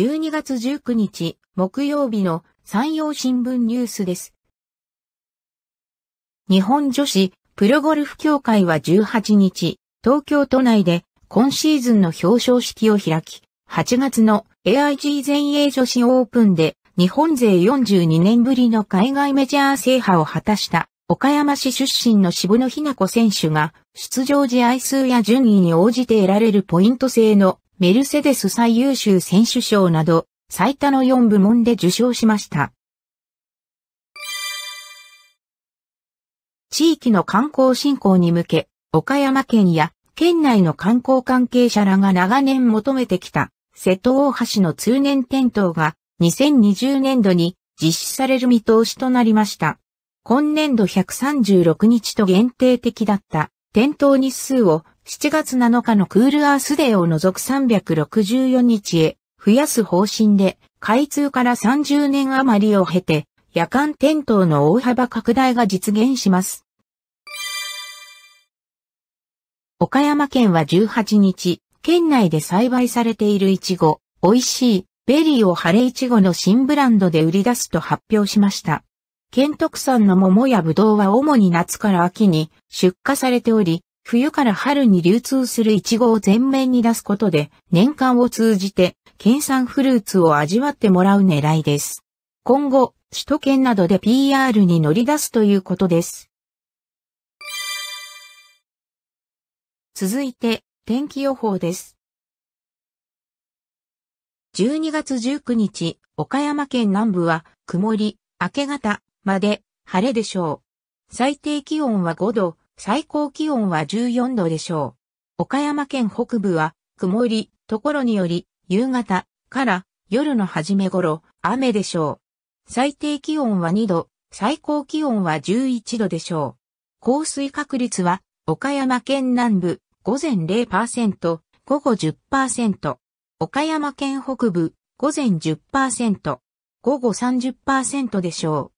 12月19日、木曜日の山陽新聞ニュースです。日本女子プロゴルフ協会は18日、東京都内で今シーズンの表彰式を開き、8月の AIG 全英女子オープンで日本勢42年ぶりの海外メジャー制覇を果たした岡山市出身の渋野日向子選手が出場時合数や順位に応じて得られるポイント制のメルセデス最優秀選手賞など、最多の4部門で受賞しました。地域の観光振興に向け、岡山県や県内の観光関係者らが長年求めてきた、瀬戸大橋の通年点灯が2020年度に実施される見通しとなりました。今年度136日と限定的だった点灯日数を7月7日のクールアースデーを除く364日へ増やす方針で、開通から30年余りを経て、夜間点灯の大幅拡大が実現します。岡山県は18日、県内で栽培されているイチゴ、美味しい、ベリーを晴れイチゴの新ブランドで売り出すと発表しました。県特産の桃やぶどうは主に夏から秋に出荷されており、冬から春に流通するイチゴを全面に出すことで、年間を通じて、県産フルーツを味わってもらう狙いです。今後、首都圏などで PR に乗り出すということです。続いて、天気予報です。12月19日、岡山県南部は曇り、明け方まで晴れでしょう。最低気温は5度、最高気温は14度でしょう。岡山県北部は曇り、ところにより、夕方から夜の初め頃、雨でしょう。最低気温は2度、最高気温は11度でしょう。降水確率は、岡山県南部、午前0%、午後10%。岡山県北部、午前10%、午後30%でしょう。